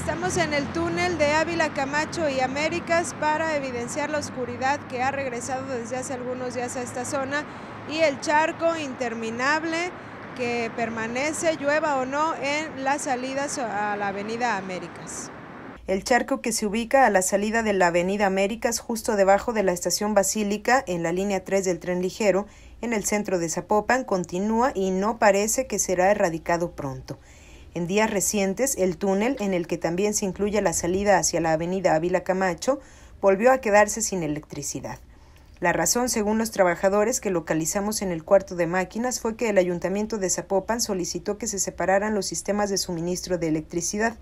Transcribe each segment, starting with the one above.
Estamos en el túnel de Ávila Camacho y Américas para evidenciar la oscuridad que ha regresado desde hace algunos días a esta zona y el charco interminable que permanece, llueva o no, en las salidas a la Avenida Américas. El charco que se ubica a la salida de la Avenida Américas justo debajo de la estación Basílica en la línea 3 del tren ligero en el centro de Zapopan continúa y no parece que será erradicado pronto. En días recientes, el túnel, en el que también se incluye la salida hacia la avenida Ávila Camacho, volvió a quedarse sin electricidad. La razón, según los trabajadores que localizamos en el cuarto de máquinas, fue que el ayuntamiento de Zapopan solicitó que se separaran los sistemas de suministro de electricidad,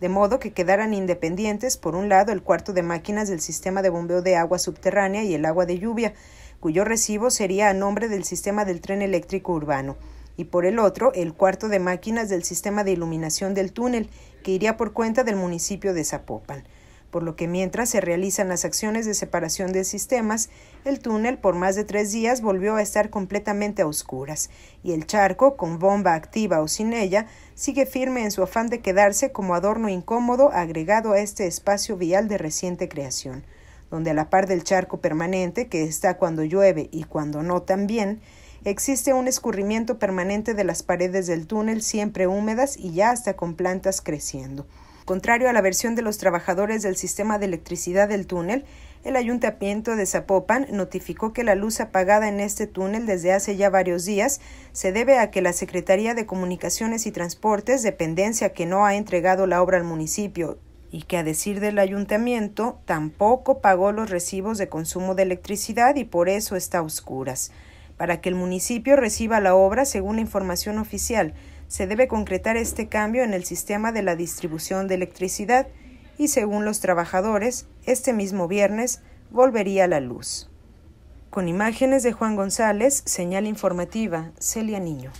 de modo que quedaran independientes, por un lado, el cuarto de máquinas del sistema de bombeo de agua subterránea y el agua de lluvia, cuyo recibo sería a nombre del sistema del tren eléctrico urbano y por el otro el cuarto de máquinas del sistema de iluminación del túnel, que iría por cuenta del municipio de Zapopan. Por lo que mientras se realizan las acciones de separación de sistemas, el túnel por más de tres días volvió a estar completamente a oscuras, y el charco, con bomba activa o sin ella, sigue firme en su afán de quedarse como adorno incómodo agregado a este espacio vial de reciente creación, donde a la par del charco permanente, que está cuando llueve y cuando no también, Existe un escurrimiento permanente de las paredes del túnel, siempre húmedas y ya hasta con plantas creciendo. Contrario a la versión de los trabajadores del sistema de electricidad del túnel, el ayuntamiento de Zapopan notificó que la luz apagada en este túnel desde hace ya varios días se debe a que la Secretaría de Comunicaciones y Transportes, dependencia que no ha entregado la obra al municipio y que a decir del ayuntamiento tampoco pagó los recibos de consumo de electricidad y por eso está a oscuras. Para que el municipio reciba la obra según la información oficial, se debe concretar este cambio en el sistema de la distribución de electricidad y según los trabajadores, este mismo viernes volvería la luz. Con imágenes de Juan González, señal informativa, Celia Niño.